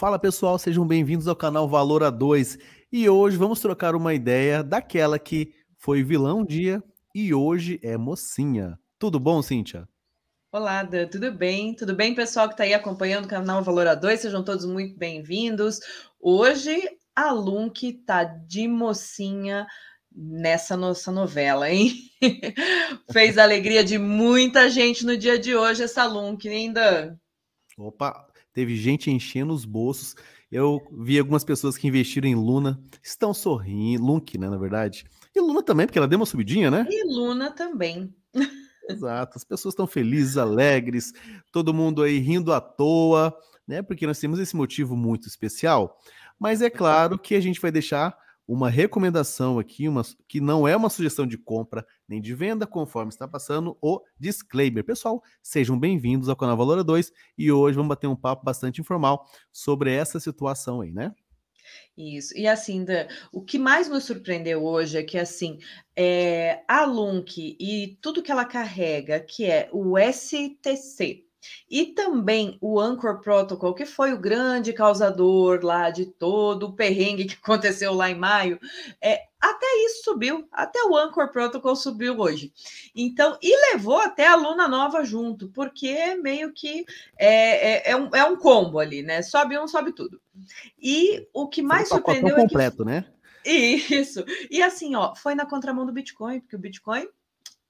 Fala pessoal, sejam bem-vindos ao canal Valor A2 e hoje vamos trocar uma ideia daquela que foi vilão um dia e hoje é mocinha. Tudo bom, Cíntia? Olá, Dan, tudo bem? Tudo bem, pessoal que está aí acompanhando o canal Valor A2? Sejam todos muito bem-vindos. Hoje a Lunk tá de mocinha nessa nossa novela, hein? Fez a alegria de muita gente no dia de hoje essa Lunk, hein, Dan? Opa, teve gente enchendo os bolsos. Eu vi algumas pessoas que investiram em Luna, estão sorrindo, Lunk, né, na verdade. E Luna também, porque ela deu uma subidinha, né? E Luna também. Exato, as pessoas estão felizes, alegres, todo mundo aí rindo à toa, né? Porque nós temos esse motivo muito especial. Mas é claro que a gente vai deixar uma recomendação aqui, uma, que não é uma sugestão de compra nem de venda, conforme está passando o disclaimer. Pessoal, sejam bem-vindos ao canal Valora 2 e hoje vamos bater um papo bastante informal sobre essa situação aí, né? Isso. E assim, Dan, o que mais me surpreendeu hoje é que assim, é, a LUNC e tudo que ela carrega, que é o STC, e também o Anchor Protocol, que foi o grande causador lá de todo o perrengue que aconteceu lá em maio, é, até isso subiu, até o Anchor Protocol subiu hoje. Então, e levou até a Luna nova junto, porque meio que é, é, é, um, é um combo ali, né? Sobe um, sobe tudo. E o que mais foi surpreendeu completo, é que... completo, né? Isso. E assim, ó, foi na contramão do Bitcoin, porque o Bitcoin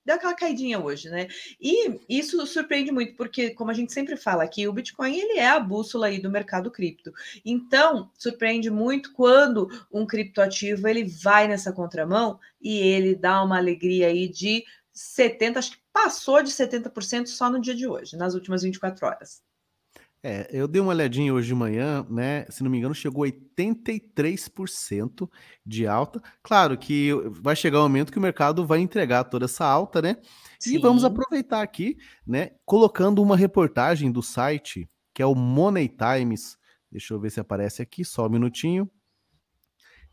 deu aquela caidinha hoje, né? E isso surpreende muito, porque, como a gente sempre fala aqui, o Bitcoin ele é a bússola aí do mercado cripto. Então, surpreende muito quando um criptoativo ele vai nessa contramão e ele dá uma alegria aí de 70, acho que passou de 70% só no dia de hoje, nas últimas 24 horas. É, eu dei uma olhadinha hoje de manhã, né? Se não me engano, chegou 83% de alta. Claro que vai chegar o um momento que o mercado vai entregar toda essa alta, né? Sim. E vamos aproveitar aqui, né? Colocando uma reportagem do site que é o Money Times. Deixa eu ver se aparece aqui, só um minutinho.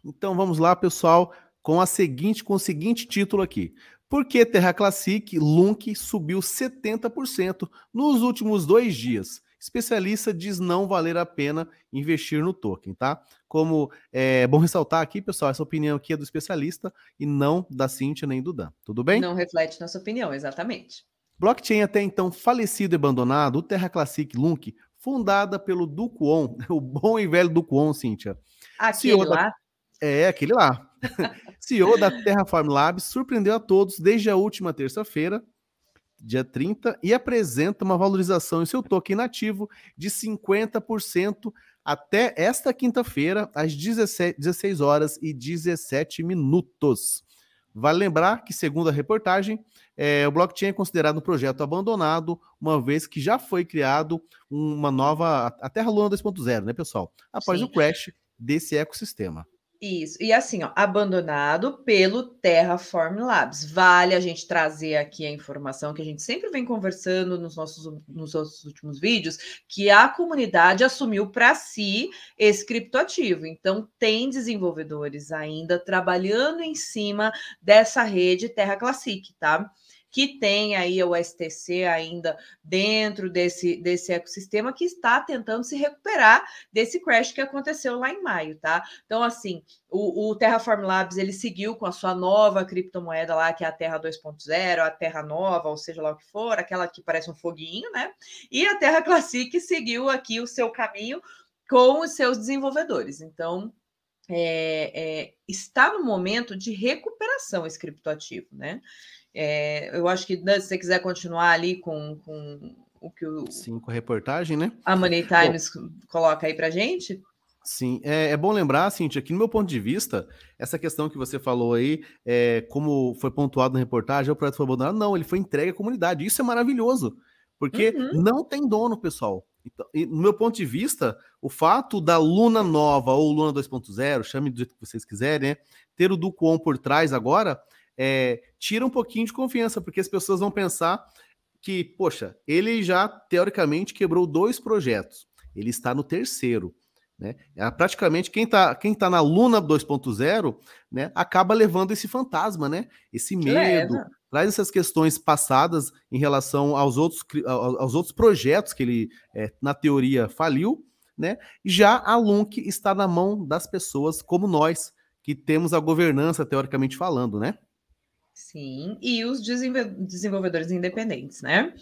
Então vamos lá, pessoal, com a seguinte, com o seguinte título aqui. Por que Terra Classic Lunk subiu 70% nos últimos dois dias? especialista diz não valer a pena investir no token, tá? Como é bom ressaltar aqui, pessoal, essa opinião aqui é do especialista e não da Cintia nem do Dan, tudo bem? Não reflete nossa opinião, exatamente. Blockchain até então falecido e abandonado, o Terra Classic Lunk, fundada pelo Duquon, o bom e velho Duquon, Cíntia. Aquele CEO lá? Da... É, aquele lá. CEO da Terraform Labs surpreendeu a todos desde a última terça-feira, dia 30, e apresenta uma valorização em seu token nativo de 50% até esta quinta-feira, às 17, 16 horas e 17 minutos. Vale lembrar que, segundo a reportagem, é, o blockchain é considerado um projeto abandonado, uma vez que já foi criado uma nova. A Terra Luna 2.0, né, pessoal? Após Sim. o crash desse ecossistema. Isso. E assim, ó, abandonado pelo Terraform Labs. Vale a gente trazer aqui a informação que a gente sempre vem conversando nos nossos, nos nossos últimos vídeos, que a comunidade assumiu para si esse criptoativo. Então, tem desenvolvedores ainda trabalhando em cima dessa rede Terra Classic, tá? que tem aí o STC ainda dentro desse, desse ecossistema que está tentando se recuperar desse crash que aconteceu lá em maio, tá? Então, assim, o, o Terraform Labs ele seguiu com a sua nova criptomoeda lá, que é a Terra 2.0, a Terra Nova, ou seja lá o que for, aquela que parece um foguinho, né? E a Terra Classic seguiu aqui o seu caminho com os seus desenvolvedores. Então, é, é, está no momento de recuperação esse criptoativo, né? É, eu acho que, Dan, né, se você quiser continuar ali com, com o que o. Cinco reportagem, né? A Money Times Bom, coloca aí para gente. Sim, é, é, bom lembrar, Cintia, que no meu ponto de vista, essa questão que você falou aí, é, como foi pontuado na reportagem, é o projeto foi abandonado. Não, ele foi entregue à comunidade. Isso é maravilhoso, porque uhum. não tem dono, pessoal. Então, e, no meu ponto de vista, o fato da Luna nova ou Luna 2.0, chame do jeito que vocês quiserem, né, ter o Duquon por trás agora, é, tira um pouquinho de confiança, porque as pessoas vão pensar que, poxa, ele já teoricamente quebrou dois projetos, ele está no terceiro. Né? É, praticamente quem está quem tá na Luna 2.0 né, acaba levando esse fantasma, né? esse medo, traz essas questões passadas em relação aos outros, aos outros projetos que ele, é, na teoria, faliu. Né? Já a LUNC está na mão das pessoas como nós, que temos a governança, teoricamente falando, né? Sim, e os desenvolvedores independentes, né?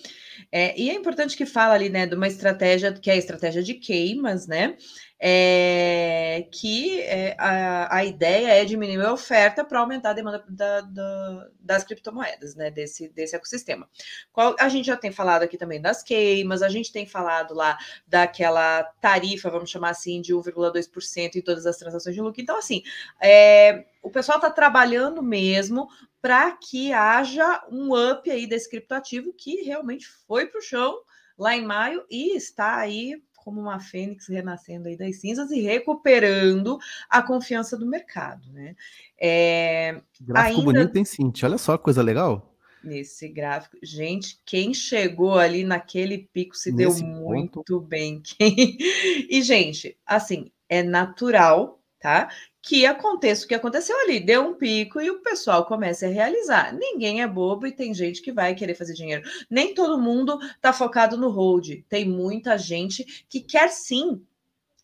É, e é importante que fala ali, né, de uma estratégia que é a estratégia de queimas, né? é, que é, a, a ideia é diminuir a oferta para aumentar a demanda da, da, das criptomoedas, né, desse, desse ecossistema. Qual, a gente já tem falado aqui também das queimas, a gente tem falado lá daquela tarifa, vamos chamar assim, de 1,2% em todas as transações de lucro. Então, assim, é, o pessoal está trabalhando mesmo para que haja um up aí desse criptoativo que realmente foi para o chão lá em maio e está aí como uma fênix renascendo aí das cinzas e recuperando a confiança do mercado, né? É, gráfico ainda... bonito, hein, Cintia? Olha só que coisa legal. Nesse gráfico. Gente, quem chegou ali naquele pico se Nesse deu muito ponto. bem. Quem... E, gente, assim, é natural, tá? que aconteça o que aconteceu ali, deu um pico e o pessoal começa a realizar. Ninguém é bobo e tem gente que vai querer fazer dinheiro. Nem todo mundo está focado no hold. Tem muita gente que quer sim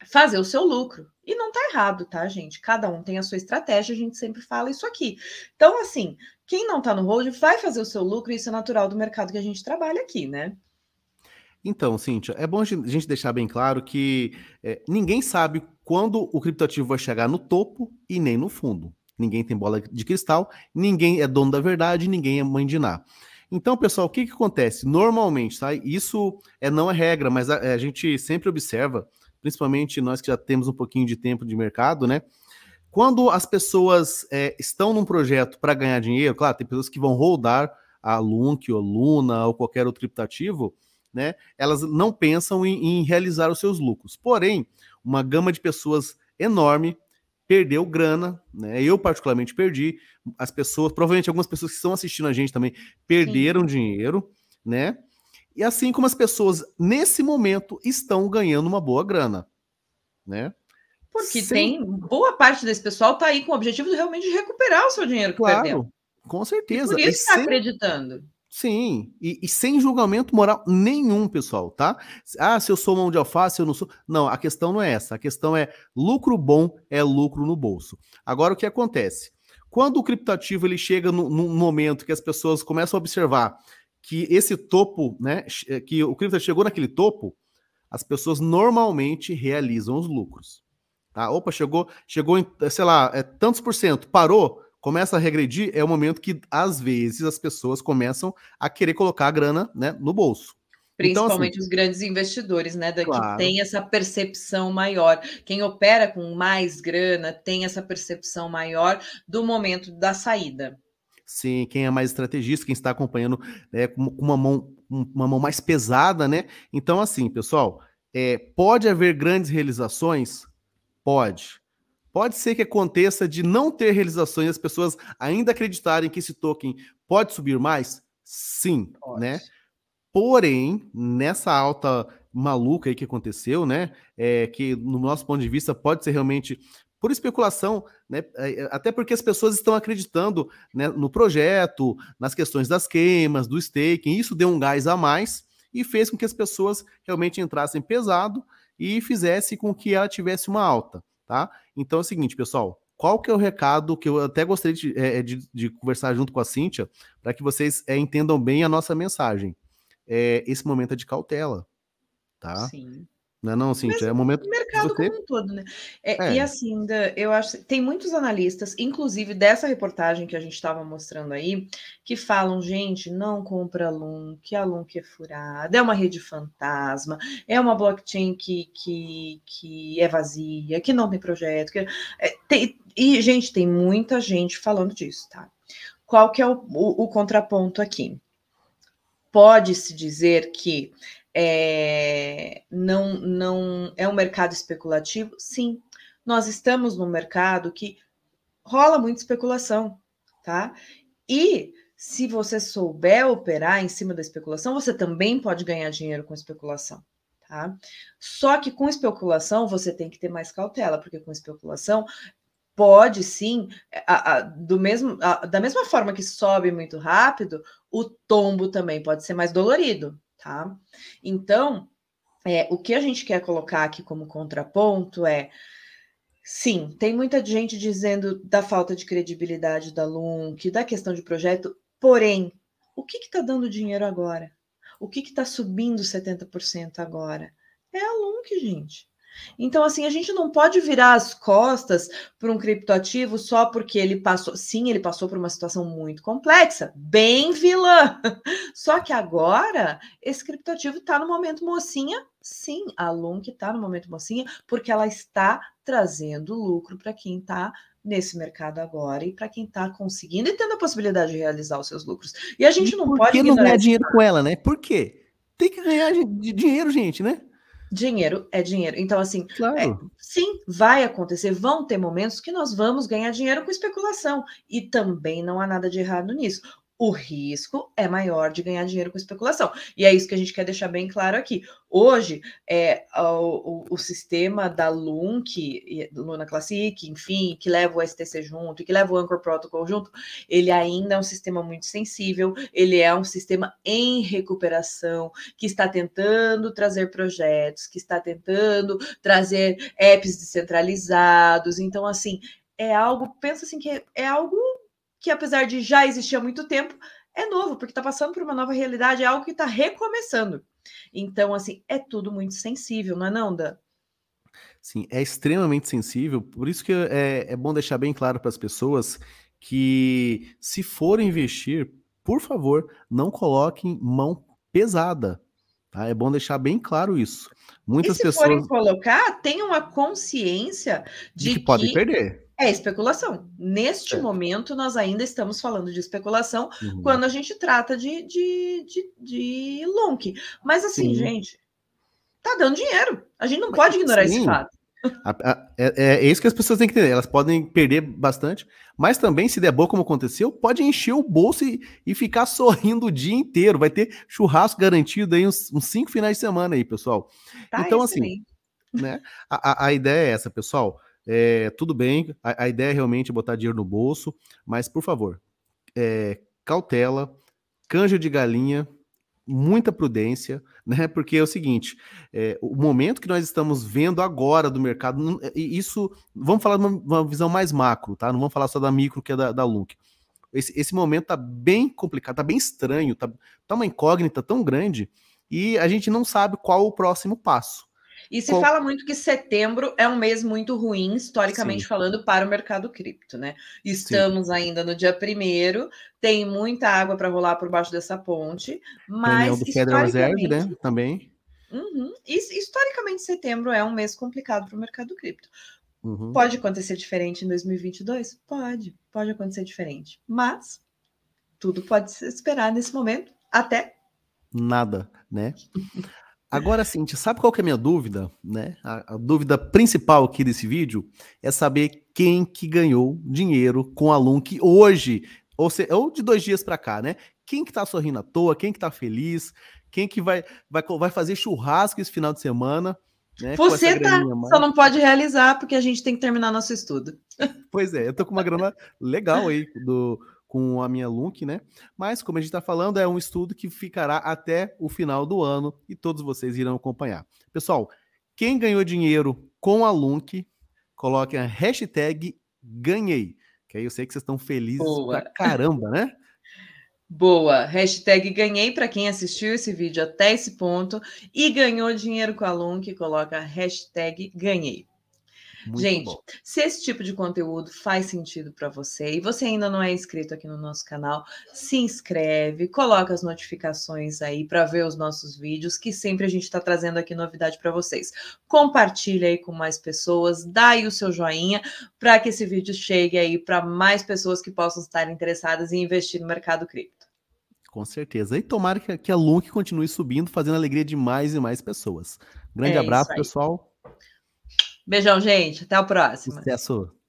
fazer o seu lucro. E não tá errado, tá, gente? Cada um tem a sua estratégia, a gente sempre fala isso aqui. Então, assim, quem não tá no hold vai fazer o seu lucro, e isso é natural do mercado que a gente trabalha aqui, né? Então, Cíntia, é bom a gente deixar bem claro que é, ninguém sabe quando o criptativo vai chegar no topo e nem no fundo. Ninguém tem bola de cristal, ninguém é dono da verdade, ninguém é mãe de nada. Então, pessoal, o que, que acontece? Normalmente, tá? Isso é, não é regra, mas a, a, gente sempre observa, principalmente nós que já temos um pouquinho de tempo de mercado, né? Quando as pessoas é, estão num projeto para ganhar dinheiro, claro, tem pessoas que vão rodar a Lunk ou Luna ou qualquer outro criptativo, né, elas não pensam em, em realizar os seus lucros. Porém, uma gama de pessoas enorme perdeu grana, né? Eu particularmente perdi. As pessoas, provavelmente algumas pessoas que estão assistindo a gente também perderam Sim. dinheiro, né? E assim como as pessoas nesse momento estão ganhando uma boa grana, né? Porque Sim. tem boa parte desse pessoal tá aí com o objetivo de realmente recuperar o seu dinheiro que claro, perdeu. Com certeza. E por isso está acreditando. Sim, e, e, sem julgamento moral nenhum, pessoal, tá? Ah, se eu sou mão de alface, eu não sou. Não, a questão não é essa. A questão é lucro bom é lucro no bolso. Agora, o que acontece? Quando o criptativo ele chega no, num momento que as pessoas começam a observar que esse topo, né, eh, que o cripto chegou naquele topo, as pessoas normalmente realizam os lucros. Tá? Opa, chegou, chegou em, sei lá, é, tantos por cento, parou, começa a regredir, é o momento que, às vezes, as pessoas começam a querer colocar a grana né, no bolso. Principalmente então, assim, os grandes investidores, né? Da, claro. Que tem essa percepção maior. Quem opera com mais grana tem essa percepção maior do momento da saída. Sim, quem é mais estrategista, quem está acompanhando né, com uma mão, uma mão mais pesada, né? Então, assim, pessoal, é, pode haver grandes realizações? Pode. Pode ser que aconteça de não ter realizações e as pessoas ainda acreditarem que esse token pode subir mais? Sim, né? pode. né? Porém, nessa alta maluca aí que aconteceu, né? É, que no nosso ponto de vista pode ser realmente por especulação, né? É, é, até porque as pessoas estão acreditando né, no projeto, nas questões das queimas, do staking, isso deu um gás a mais e fez com que as pessoas realmente entrassem pesado e fizesse com que ela tivesse uma alta tá? Então é o seguinte, pessoal, qual que é o recado que eu até gostaria de, é, é, de, de conversar junto com a Cíntia, para que vocês é, entendam bem a nossa mensagem. É, esse momento é de cautela, tá? Sim. Né, não assim, é não, Cintia? É o momento. mercado você... como um todo, né? É, é. E assim, eu acho. Tem muitos analistas, inclusive dessa reportagem que a gente estava mostrando aí, que falam, gente, não compra Lum, que a Lum que é furada, é uma rede fantasma, é uma blockchain que, que, que é vazia, que não tem projeto. Que... É, é tem... E, gente, tem muita gente falando disso, tá? Qual que é o, o, o contraponto aqui? Pode-se dizer que é, não, não é um mercado especulativo? Sim, nós estamos num mercado que rola muita especulação, tá? E se você souber operar em cima da especulação, você também pode ganhar dinheiro com especulação. Tá? Só que com especulação você tem que ter mais cautela, porque com especulação pode sim, a, a, do mesmo, a, da mesma forma que sobe muito rápido, o tombo também pode ser mais dolorido, tá? Então, é, o que a gente quer colocar aqui como contraponto é sim, tem muita gente dizendo da falta de credibilidade da LUNC, da questão de projeto, porém, o que está dando dinheiro agora? O que está subindo 70% agora? É a LUNC, gente. Então, assim, a gente não pode virar as costas para um criptoativo só porque ele passou. Sim, ele passou por uma situação muito complexa, bem vilã. Só que agora esse criptoativo está no momento mocinha. Sim, a LUNC está no momento mocinha, porque ela está trazendo lucro para quem está nesse mercado agora e para quem está conseguindo e tendo a possibilidade de realizar os seus lucros. E a gente e não por pode. Por que não ganhar dinheiro com ela, né? Por quê? Tem que ganhar dinheiro, gente, né? dinheiro é dinheiro. Então, assim, é, claro. é, sim, vai acontecer, vão ter momentos que nós vamos ganhar dinheiro com especulação. E também não há nada de errado nisso o risco é maior de ganhar dinheiro com especulação. E é isso que a gente quer deixar bem claro aqui. Hoje, é, o, o, o sistema da LUNC, Luna Classic, enfim, que leva o STC junto, que leva o Anchor Protocol junto, ele ainda é um sistema muito sensível, ele é um sistema em recuperação, que está tentando trazer projetos, que está tentando trazer apps descentralizados. Então, assim, é algo, pensa assim, que é, é algo que apesar de já existir há muito tempo, é novo, porque está passando por uma nova realidade, é algo que está recomeçando. Então, assim, é tudo muito sensível, não é não, Dan? Sim, é extremamente sensível, por isso que é, é bom deixar bem claro para as pessoas que se forem investir, por favor, não coloquem mão pesada, Tá? É bom deixar bem claro isso. Muitas e se pessoas. forem colocar, tenham a consciência de, de que, que, podem perder. É especulação. Neste é. momento, nós ainda estamos falando de especulação uhum. quando a gente trata de, de, de, de Mas assim, Sim. gente, tá dando dinheiro. A gente não Mas pode ignorar assim, esse fato. A, a, é, é, é, isso que as pessoas têm que entender. Elas podem perder bastante, mas também, se der boa como aconteceu, pode encher o bolso e, e ficar sorrindo o dia inteiro. Vai ter churrasco garantido aí uns, uns cinco finais de semana aí, pessoal. Tá então, assim, né, a, a ideia é essa, pessoal. É, tudo bem, a, a, ideia é realmente botar dinheiro no bolso, mas por favor, é, cautela, canja de galinha, muita prudência, né? Porque é o seguinte, é, o momento que nós estamos vendo agora do mercado, isso, vamos falar de uma, uma visão mais macro, tá? Não vamos falar só da micro que é da, da Esse, esse momento tá bem complicado, tá bem estranho, tá, tá uma incógnita tão grande e a gente não sabe qual o próximo passo. E se fala muito que setembro é um mês muito ruim, historicamente Sim. falando, para o mercado cripto, né? Estamos Sim. ainda no dia primeiro, tem muita água para rolar por baixo dessa ponte, mas. Do historicamente... Reserve, né? Também. Uhum. Historicamente, setembro é um mês complicado para o mercado cripto. Uhum. Pode acontecer diferente em 2022? Pode, pode acontecer diferente. Mas tudo pode se esperar nesse momento até nada, né? Agora sim, sabe qual que é a minha dúvida, né? A, a, dúvida principal aqui desse vídeo é saber quem que ganhou dinheiro com a Lunk hoje, ou, se, ou de dois dias para cá, né? Quem que tá sorrindo à toa, quem que tá feliz, quem que vai, vai, vai fazer churrasco esse final de semana. Né, Você tá, só não pode realizar porque a gente tem que terminar nosso estudo. Pois é, eu tô com uma grana legal aí do com a minha LUNC, né? Mas, como a gente está falando, é um estudo que ficará até o final do ano e todos vocês irão acompanhar. Pessoal, quem ganhou dinheiro com a LUNC, coloque a hashtag ganhei, que aí eu sei que vocês estão felizes Boa. pra caramba, né? Boa, hashtag ganhei para quem assistiu esse vídeo até esse ponto e ganhou dinheiro com a LUNC, coloca hashtag ganhei. Muito Gente, bom. se esse tipo de conteúdo faz sentido para você e você ainda não é inscrito aqui no nosso canal, se inscreve, coloca as notificações aí para ver os nossos vídeos, que sempre a gente está trazendo aqui novidade para vocês. Compartilha aí com mais pessoas, dá aí o seu joinha para que esse vídeo chegue aí para mais pessoas que possam estar interessadas em investir no mercado cripto. Com certeza. E tomara que a Lunk continue subindo, fazendo a alegria de mais e mais pessoas. Grande é abraço, pessoal. Beijão, gente. Até a próximo. Sucesso.